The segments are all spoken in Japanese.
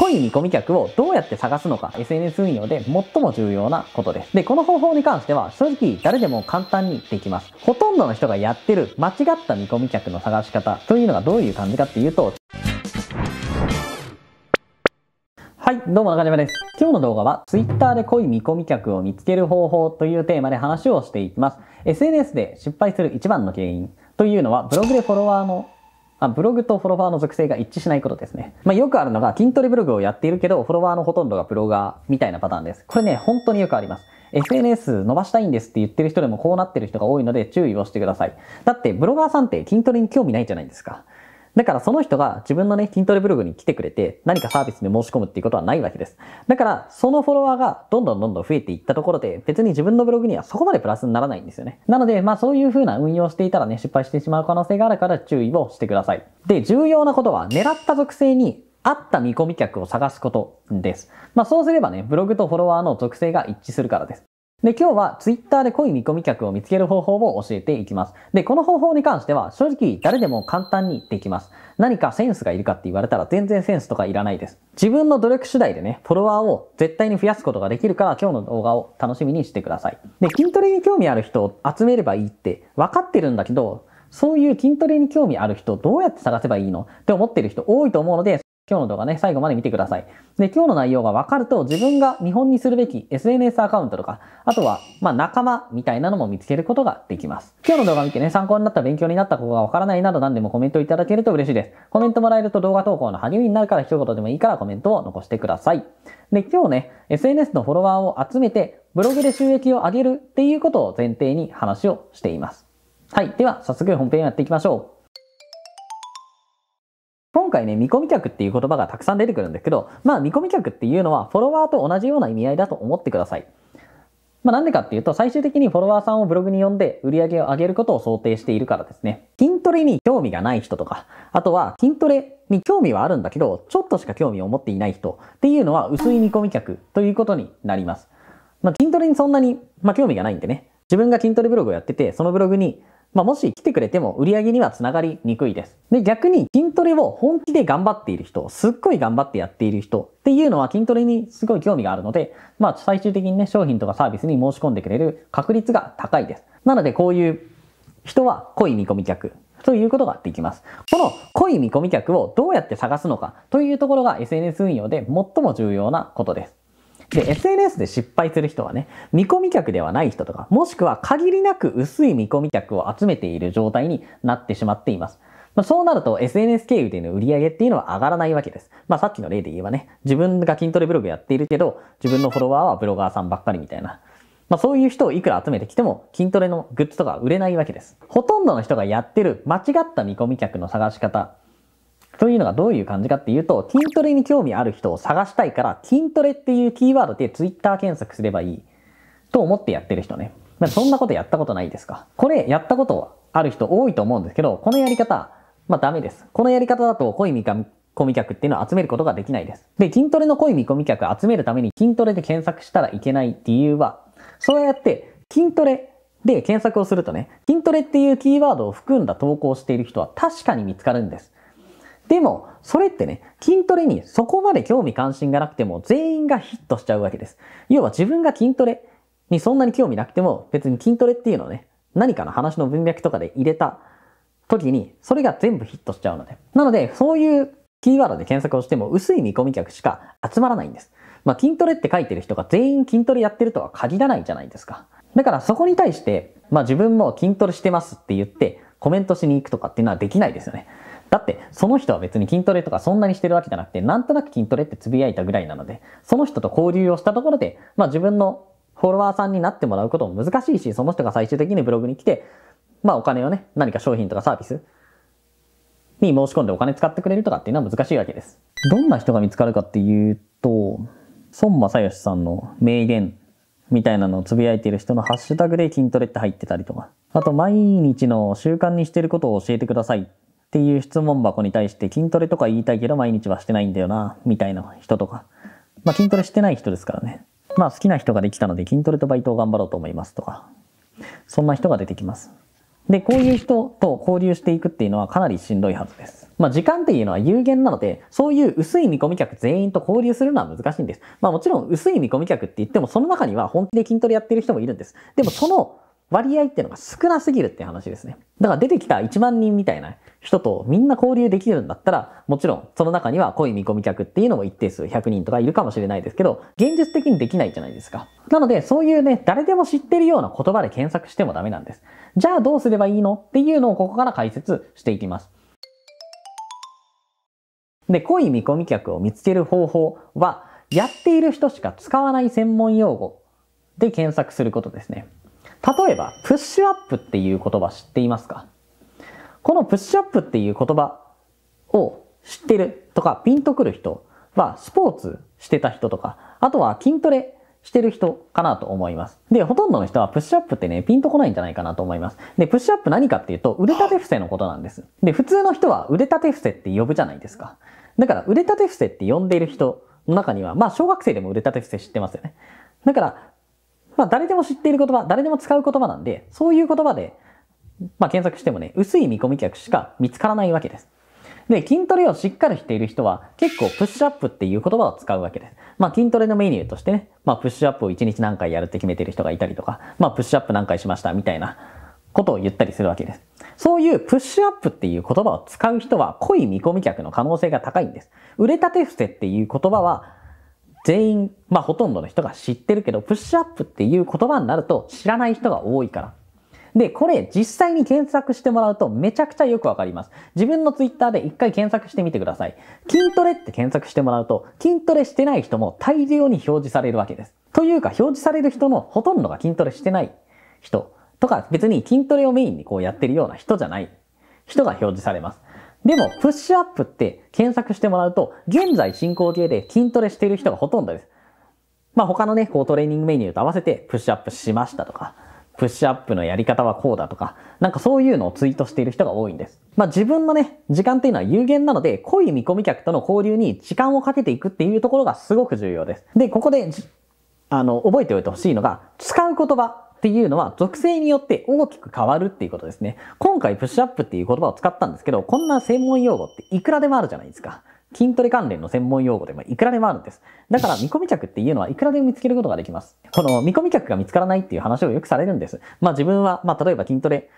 濃い見込み客をどうやって探すのか SNS 運用で最も重要なことです。で、この方法に関しては正直誰でも簡単にできます。ほとんどの人がやってる間違った見込み客の探し方というのがどういう感じかっていうと、はい、どうも中島です。今日の動画は Twitter で濃い見込み客を見つける方法というテーマで話をしていきます。SNS で失敗する一番の原因というのはブログでフォロワーのあ、ブログとフォロワーの属性が一致しないことですね。まあ、よくあるのが筋トレブログをやっているけど、フォロワーのほとんどがブロガーみたいなパターンです。これね、本当によくあります。SNS 伸ばしたいんですって言ってる人でもこうなってる人が多いので注意をしてください。だってブロガーさんって筋トレに興味ないじゃないですか。だからその人が自分のね、筋トレブログに来てくれて、何かサービスに申し込むっていうことはないわけです。だから、そのフォロワーがどんどんどんどん増えていったところで、別に自分のブログにはそこまでプラスにならないんですよね。なので、まあそういう風な運用していたらね、失敗してしまう可能性があるから注意をしてください。で、重要なことは、狙った属性に合った見込み客を探すことです。まあそうすればね、ブログとフォロワーの属性が一致するからです。で、今日は Twitter で濃い見込み客を見つける方法を教えていきます。で、この方法に関しては正直誰でも簡単にできます。何かセンスがいるかって言われたら全然センスとかいらないです。自分の努力次第でね、フォロワーを絶対に増やすことができるから今日の動画を楽しみにしてください。で、筋トレに興味ある人を集めればいいって分かってるんだけど、そういう筋トレに興味ある人どうやって探せばいいのって思ってる人多いと思うので、今日の動画ね、最後まで見てください。で、今日の内容が分かると、自分が見本にするべき SNS アカウントとか、あとは、まあ、仲間みたいなのも見つけることができます。今日の動画見てね、参考になった、勉強になった、ここが分からないなど何でもコメントいただけると嬉しいです。コメントもらえると動画投稿の励みになるから、一言でもいいからコメントを残してください。で、今日ね、SNS のフォロワーを集めて、ブログで収益を上げるっていうことを前提に話をしています。はい。では、早速本編やっていきましょう。今回ね、見込み客っていう言葉がたくさん出てくるんですけど、まあ見込み客っていうのはフォロワーと同じような意味合いだと思ってください。まあなんでかっていうと、最終的にフォロワーさんをブログに呼んで売り上げを上げることを想定しているからですね。筋トレに興味がない人とか、あとは筋トレに興味はあるんだけど、ちょっとしか興味を持っていない人っていうのは薄い見込み客ということになります。まあ筋トレにそんなに、まあ、興味がないんでね。自分が筋トレブログをやってて、そのブログにまあ、もし来てくれても売り上げにはつながりにくいです。で、逆に筋トレを本気で頑張っている人、すっごい頑張ってやっている人っていうのは筋トレにすごい興味があるので、まあ、最終的にね、商品とかサービスに申し込んでくれる確率が高いです。なので、こういう人は濃い見込み客ということができます。この濃い見込み客をどうやって探すのかというところが SNS 運用で最も重要なことです。で、SNS で失敗する人はね、見込み客ではない人とか、もしくは限りなく薄い見込み客を集めている状態になってしまっています。まあ、そうなると SNS 経由での売り上げっていうのは上がらないわけです。まあさっきの例で言えばね、自分が筋トレブログやっているけど、自分のフォロワーはブロガーさんばっかりみたいな。まあそういう人をいくら集めてきても筋トレのグッズとか売れないわけです。ほとんどの人がやってる間違った見込み客の探し方というのがどういう感じかっていうと、筋トレに興味ある人を探したいから、筋トレっていうキーワードで Twitter 検索すればいいと思ってやってる人ね。そんなことやったことないですかこれやったことある人多いと思うんですけど、このやり方、まあダメです。このやり方だと濃い見込み客っていうのを集めることができないです。で、筋トレの濃い見込み客集めるために筋トレで検索したらいけない理由は、そうやって筋トレで検索をするとね、筋トレっていうキーワードを含んだ投稿している人は確かに見つかるんです。でも、それってね、筋トレにそこまで興味関心がなくても全員がヒットしちゃうわけです。要は自分が筋トレにそんなに興味なくても別に筋トレっていうのをね、何かの話の文脈とかで入れた時にそれが全部ヒットしちゃうので。なので、そういうキーワードで検索をしても薄い見込み客しか集まらないんです。まあ筋トレって書いてる人が全員筋トレやってるとは限らないじゃないですか。だからそこに対して、まあ自分も筋トレしてますって言ってコメントしに行くとかっていうのはできないですよね。だって、その人は別に筋トレとかそんなにしてるわけじゃなくて、なんとなく筋トレってつぶやいたぐらいなので、その人と交流をしたところで、まあ自分のフォロワーさんになってもらうことも難しいし、その人が最終的にブログに来て、まあお金をね、何か商品とかサービスに申し込んでお金使ってくれるとかっていうのは難しいわけです。どんな人が見つかるかっていうと、孫正義さんの名言みたいなのをつぶやいている人のハッシュタグで筋トレって入ってたりとか、あと毎日の習慣にしてることを教えてくださいっていう質問箱に対して筋トレとか言いたいけど毎日はしてないんだよな、みたいな人とか。まあ筋トレしてない人ですからね。まあ好きな人ができたので筋トレとバイトを頑張ろうと思いますとか。そんな人が出てきます。で、こういう人と交流していくっていうのはかなりしんどいはずです。まあ時間っていうのは有限なので、そういう薄い見込み客全員と交流するのは難しいんです。まあもちろん薄い見込み客って言ってもその中には本気で筋トレやってる人もいるんです。でもその割合っていうのが少なすぎるって話ですね。だから出てきた1万人みたいな人とみんな交流できるんだったら、もちろんその中には濃い見込み客っていうのも一定数100人とかいるかもしれないですけど、現実的にできないじゃないですか。なので、そういうね、誰でも知ってるような言葉で検索してもダメなんです。じゃあどうすればいいのっていうのをここから解説していきます。で、濃い見込み客を見つける方法は、やっている人しか使わない専門用語で検索することですね。例えば、プッシュアップっていう言葉知っていますかこのプッシュアップっていう言葉を知ってるとかピンとくる人はスポーツしてた人とか、あとは筋トレしてる人かなと思います。で、ほとんどの人はプッシュアップってね、ピンとこないんじゃないかなと思います。で、プッシュアップ何かっていうと、腕立て伏せのことなんです。で、普通の人は腕立て伏せって呼ぶじゃないですか。だから、腕立て伏せって呼んでいる人の中には、まあ、小学生でも腕立て伏せ知ってますよね。だから、まあ、誰でも知っている言葉、誰でも使う言葉なんで、そういう言葉で、まあ、検索してもね、薄い見込み客しか見つからないわけです。で、筋トレをしっかりしている人は結構プッシュアップっていう言葉を使うわけです。まあ筋トレのメニューとしてね、まあプッシュアップを1日何回やるって決めてる人がいたりとか、まあプッシュアップ何回しましたみたいなことを言ったりするわけです。そういうプッシュアップっていう言葉を使う人は濃い見込み客の可能性が高いんです。売れたて伏せっていう言葉は全員、まあほとんどの人が知ってるけど、プッシュアップっていう言葉になると知らない人が多いから。で、これ実際に検索してもらうとめちゃくちゃよくわかります。自分のツイッターで一回検索してみてください。筋トレって検索してもらうと筋トレしてない人も大量に表示されるわけです。というか表示される人のほとんどが筋トレしてない人とか別に筋トレをメインにこうやってるような人じゃない人が表示されます。でも、プッシュアップって検索してもらうと、現在進行形で筋トレしている人がほとんどです。まあ他のね、こうトレーニングメニューと合わせてプッシュアップしましたとか、プッシュアップのやり方はこうだとか、なんかそういうのをツイートしている人が多いんです。まあ自分のね、時間っていうのは有限なので、濃い見込み客との交流に時間をかけていくっていうところがすごく重要です。で、ここで、あの、覚えておいてほしいのが、使う言葉っていうのは属性によって大きく変わるっていうことですね。今回プッシュアップっていう言葉を使ったんですけど、こんな専門用語っていくらでもあるじゃないですか。筋トレ関連の専門用語でもいくらでもあるんです。だから見込み客っていうのはいくらでも見つけることができます。この見込み客が見つからないっていう話をよくされるんです。まあ自分は、まあ例えば筋トレ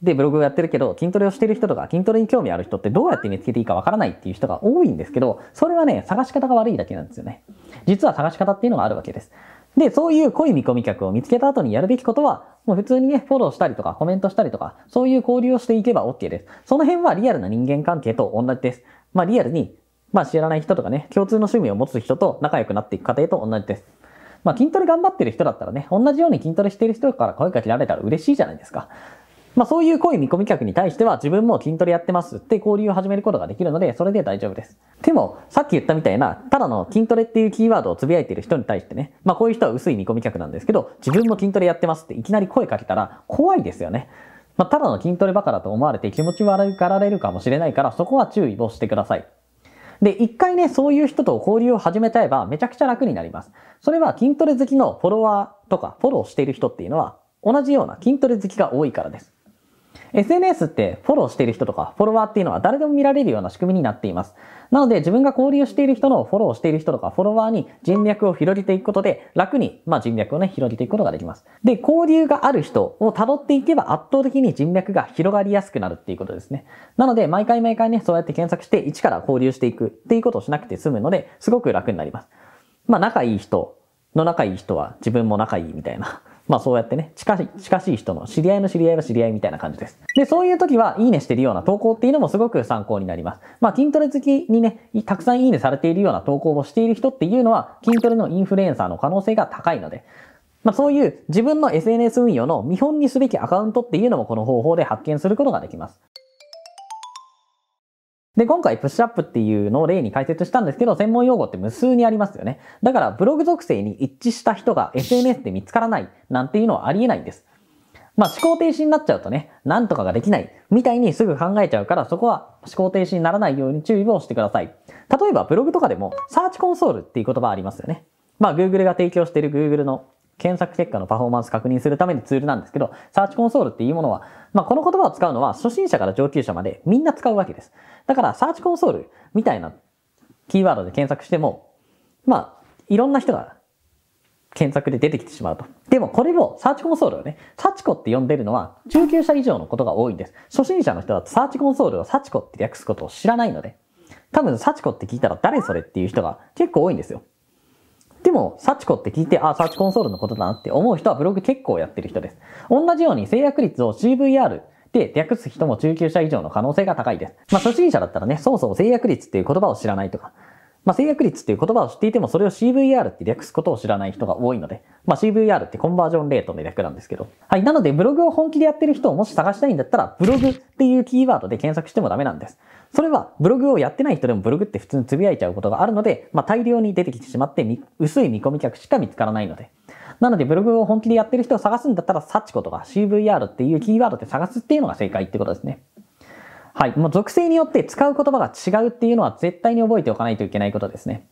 でブログをやってるけど、筋トレをしてる人とか筋トレに興味ある人ってどうやって見つけていいかわからないっていう人が多いんですけど、それはね、探し方が悪いだけなんですよね。実は探し方っていうのがあるわけです。で、そういう濃い見込み客を見つけた後にやるべきことは、もう普通にね、フォローしたりとかコメントしたりとか、そういう交流をしていけば OK です。その辺はリアルな人間関係と同じです。まあリアルにまあ知らない人とかね、共通の趣味を持つ人と仲良くなっていく過程と同じです。まあ筋トレ頑張ってる人だったらね、同じように筋トレしてる人から声かけられたら嬉しいじゃないですか。まあそういうい見込み客に対しては自分も筋トレやってますって交流を始めることができるので、それで大丈夫です。でも、さっき言ったみたいな、ただの筋トレっていうキーワードをつぶやいてる人に対してね、まあこういう人は薄い見込み客なんですけど、自分も筋トレやってますっていきなり声かけたら怖いですよね。まあただの筋トレバカだと思われて気持ち悪がられるかもしれないから、そこは注意をしてください。で、一回ね、そういう人と交流を始めちゃえばめちゃくちゃ楽になります。それは筋トレ好きのフォロワーとかフォローしている人っていうのは同じような筋トレ好きが多いからです。SNS ってフォローしている人とかフォロワーっていうのは誰でも見られるような仕組みになっています。なので自分が交流している人のフォローしている人とかフォロワーに人脈を広げていくことで楽に、まあ、人脈をね、広げていくことができます。で、交流がある人を辿っていけば圧倒的に人脈が広がりやすくなるっていうことですね。なので毎回毎回ね、そうやって検索して一から交流していくっていうことをしなくて済むので、すごく楽になります。まあ仲いい人の仲いい人は自分も仲いいみたいな。まあそうやってね、近し近しい人の知り合いの知り合いの知り合いみたいな感じです。で、そういう時は、いいねしてるような投稿っていうのもすごく参考になります。まあ筋トレ好きにね、たくさんいいねされているような投稿をしている人っていうのは、筋トレのインフルエンサーの可能性が高いので、まあそういう自分の SNS 運用の見本にすべきアカウントっていうのもこの方法で発見することができます。で、今回、プッシュアップっていうのを例に解説したんですけど、専門用語って無数にありますよね。だから、ブログ属性に一致した人が SNS で見つからないなんていうのはありえないんです。まあ、思考停止になっちゃうとね、なんとかができないみたいにすぐ考えちゃうから、そこは思考停止にならないように注意をしてください。例えば、ブログとかでも、サーチコンソールっていう言葉ありますよね。まあ、Google が提供している Google の検索結果のパフォーマンス確認するためのツールなんですけど、サーチコンソールっていうものは、まあ、この言葉を使うのは初心者から上級者までみんな使うわけです。だから、サーチコンソールみたいなキーワードで検索しても、まあ、いろんな人が検索で出てきてしまうと。でもこれをサーチコンソールをね、サチコって呼んでるのは中級者以上のことが多いんです。初心者の人だとサーチコンソールをサチコって略すことを知らないので、多分サチコって聞いたら誰それっていう人が結構多いんですよ。も、サチコって聞いて、あ、サーチコンソールのことだなって思う人はブログ結構やってる人です。同じように制約率を CVR で略す人も中級者以上の可能性が高いです。まあ、初心者だったらね、そうそう制約率っていう言葉を知らないとか、まあ、制約率っていう言葉を知っていても、それを CVR って略すことを知らない人が多いので、まあ、CVR ってコンバージョンレートの略なんですけど。はい。なので、ブログを本気でやってる人をもし探したいんだったら、ブログっていうキーワードで検索してもダメなんです。それは、ブログをやってない人でもブログって普通に呟いちゃうことがあるので、まあ、大量に出てきてしまって、薄い見込み客しか見つからないので。なので、ブログを本気でやってる人を探すんだったら、サチコとか CVR っていうキーワードで探すっていうのが正解ってことですね。はい。もう属性によって使う言葉が違うっていうのは絶対に覚えておかないといけないことですね。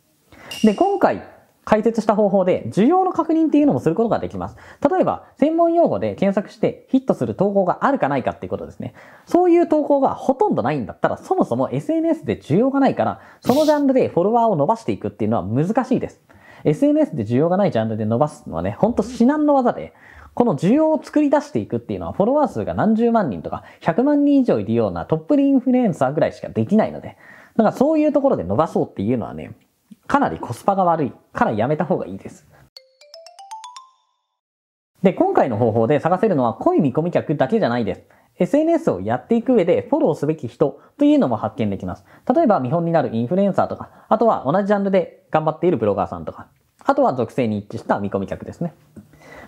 で、今回解説した方法で、需要の確認っていうのもすることができます。例えば、専門用語で検索してヒットする投稿があるかないかっていうことですね。そういう投稿がほとんどないんだったら、そもそも SNS で需要がないから、そのジャンルでフォロワーを伸ばしていくっていうのは難しいです。SNS で需要がないジャンルで伸ばすのはね、ほんと至難の技で、この需要を作り出していくっていうのはフォロワー数が何十万人とか100万人以上いるようなトップインフルエンサーぐらいしかできないので、だからそういうところで伸ばそうっていうのはね、かなりコスパが悪いからやめた方がいいです。で、今回の方法で探せるのは濃い見込み客だけじゃないです。SNS をやっていく上でフォローすべき人というのも発見できます。例えば見本になるインフルエンサーとか、あとは同じジャンルで頑張っているブロガーさんとか、あとは属性に一致した見込み客ですね。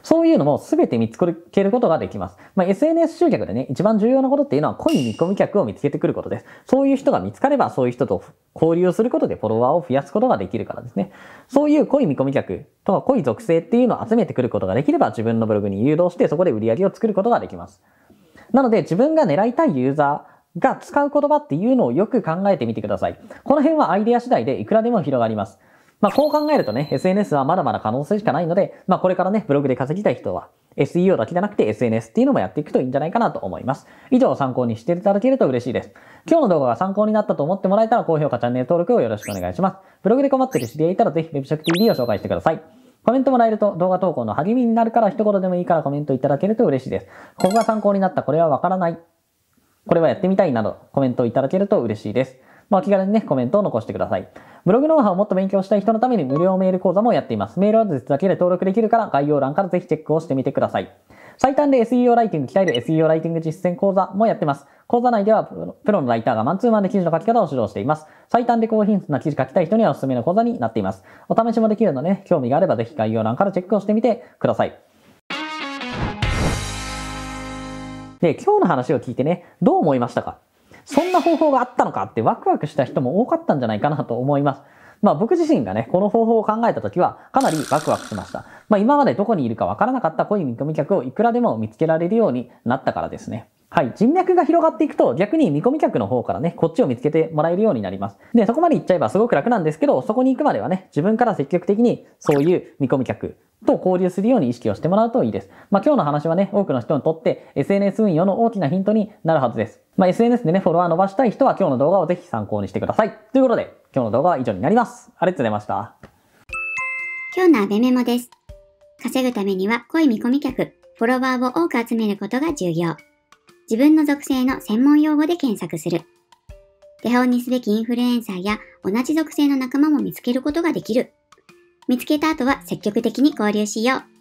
そういうのも全て見つけることができます。まあ、SNS 集客でね、一番重要なことっていうのは濃い見込み客を見つけてくることです。そういう人が見つかれば、そういう人と交流をすることでフォロワーを増やすことができるからですね。そういう濃い見込み客とか濃い属性っていうのを集めてくることができれば、自分のブログに誘導してそこで売り上げを作ることができます。なので、自分が狙いたいユーザー、が使う言葉っていうのをよく考えてみてください。この辺はアイデア次第でいくらでも広がります。まあ、こう考えるとね、SNS はまだまだ可能性しかないので、まあ、これからね、ブログで稼ぎたい人は、SEO だけじゃなくて SNS っていうのもやっていくといいんじゃないかなと思います。以上参考にしていただけると嬉しいです。今日の動画が参考になったと思ってもらえたら高評価、チャンネル登録をよろしくお願いします。ブログで困ってる知り合いいたらぜひ w e b s h o k t v を紹介してください。コメントもらえると動画投稿の励みになるから一言でもいいからコメントいただけると嬉しいです。ここが参考になった、これはわからない、これはやってみたいなどコメントいただけると嬉しいです。まあ、気軽にね、コメントを残してください。ブログノウハウをもっと勉強したい人のために無料メール講座もやっています。メールアドレスだけで登録できるから概要欄からぜひチェックをしてみてください。最短で SEO ライティング鍛える SEO ライティング実践講座もやってます。講座内ではプロのライターがマンツーマンで記事の書き方を指導しています。最短で高品質な記事書きたい人にはおすすめの講座になっています。お試しもできるので、ね、興味があればぜひ概要欄からチェックをしてみてください。で、今日の話を聞いてね、どう思いましたかそんな方法があったのかってワクワクした人も多かったんじゃないかなと思います。まあ僕自身がね、この方法を考えた時はかなりワクワクしました。まあ今までどこにいるかわからなかった恋見込み客をいくらでも見つけられるようになったからですね。はい、人脈が広がっていくと逆に見込み客の方からね、こっちを見つけてもらえるようになります。で、そこまで行っちゃえばすごく楽なんですけど、そこに行くまではね、自分から積極的にそういう見込み客、と交流するように意識をしてもらうといいです。まあ、今日の話はね、多くの人にとって SNS 運用の大きなヒントになるはずです。まあ、SNS でね、フォロワー伸ばしたい人は今日の動画をぜひ参考にしてください。ということで、今日の動画は以上になります。ありがとうございました。今日のアベメモです。稼ぐためには濃い見込み客、フォロワーを多く集めることが重要。自分の属性の専門用語で検索する。手本にすべきインフルエンサーや同じ属性の仲間も見つけることができる。見つけた後は積極的に交流しよう。